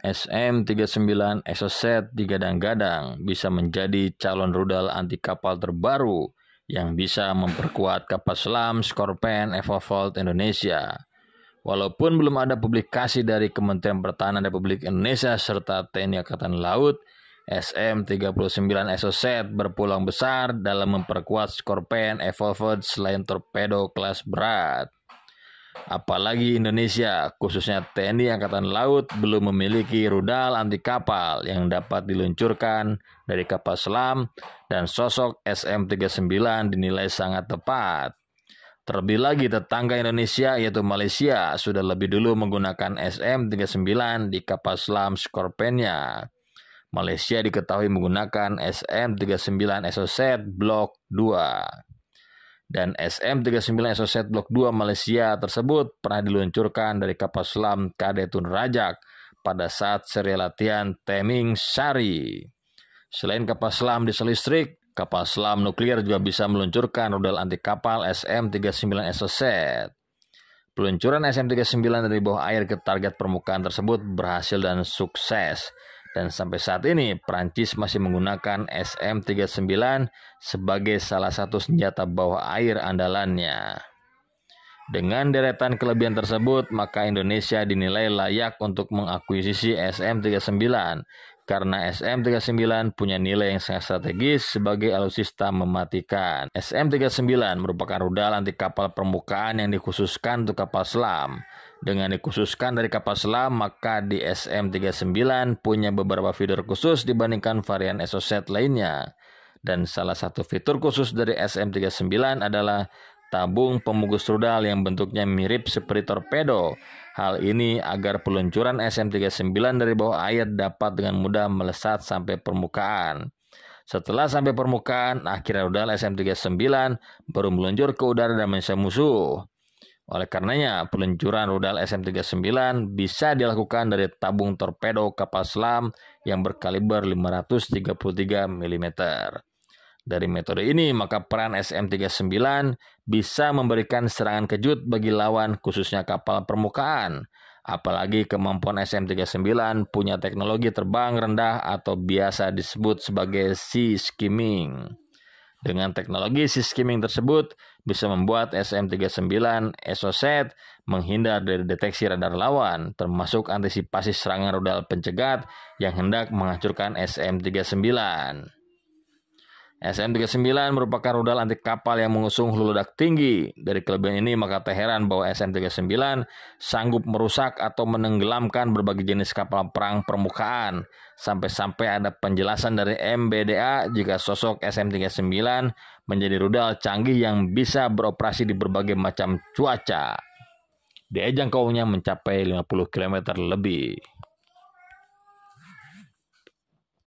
SM-39 Esosset digadang-gadang bisa menjadi calon rudal anti kapal terbaru yang bisa memperkuat kapal selam Skorpen Evovolt Indonesia. Walaupun belum ada publikasi dari Kementerian Pertahanan Republik Indonesia serta TNI Angkatan Laut, SM-39 Esosset berpulang besar dalam memperkuat Skorpen Evovolt selain torpedo kelas berat. Apalagi Indonesia, khususnya TNI Angkatan Laut, belum memiliki rudal anti kapal yang dapat diluncurkan dari kapal selam dan sosok SM-39 dinilai sangat tepat. Terlebih lagi tetangga Indonesia yaitu Malaysia sudah lebih dulu menggunakan SM-39 di kapal selam Skorpenya. Malaysia diketahui menggunakan SM-39 SOZ Block 2 dan SM-39 SOZ Blok 2 Malaysia tersebut pernah diluncurkan dari kapal selam Kadetun Rajak pada saat seri latihan Teming Sari. Selain kapal selam diesel listrik, kapal selam nuklir juga bisa meluncurkan rudal anti kapal SM-39 SOZ. Peluncuran SM-39 dari bawah air ke target permukaan tersebut berhasil dan sukses. Dan sampai saat ini, Prancis masih menggunakan SM-39 sebagai salah satu senjata bawah air andalannya. Dengan deretan kelebihan tersebut, maka Indonesia dinilai layak untuk mengakuisisi SM-39 karena SM39 punya nilai yang sangat strategis sebagai alutsista mematikan. SM39 merupakan rudal anti kapal permukaan yang dikhususkan untuk kapal selam. Dengan dikhususkan dari kapal selam, maka di SM39 punya beberapa fitur khusus dibandingkan varian SOSET lainnya. Dan salah satu fitur khusus dari SM39 adalah tabung pemukus rudal yang bentuknya mirip seperti torpedo. Hal ini agar peluncuran SM-39 dari bawah air dapat dengan mudah melesat sampai permukaan. Setelah sampai permukaan, akhirnya rudal SM-39 baru meluncur ke udara dan menyerang musuh. Oleh karenanya, peluncuran rudal SM-39 bisa dilakukan dari tabung torpedo kapal selam yang berkaliber 533 mm. Dari metode ini, maka peran SM-39 bisa memberikan serangan kejut bagi lawan khususnya kapal permukaan. Apalagi kemampuan SM-39 punya teknologi terbang rendah atau biasa disebut sebagai sea skimming. Dengan teknologi sea skimming tersebut bisa membuat SM-39 SOSET menghindar dari deteksi radar lawan, termasuk antisipasi serangan rudal pencegat yang hendak menghancurkan SM-39. SM-39 merupakan rudal anti kapal yang mengusung hulu ledak tinggi. Dari kelebihan ini maka tak heran bahwa SM-39 sanggup merusak atau menenggelamkan berbagai jenis kapal perang permukaan. Sampai-sampai ada penjelasan dari MBDA jika sosok SM-39 menjadi rudal canggih yang bisa beroperasi di berbagai macam cuaca. Daya jangkauannya mencapai 50 km lebih.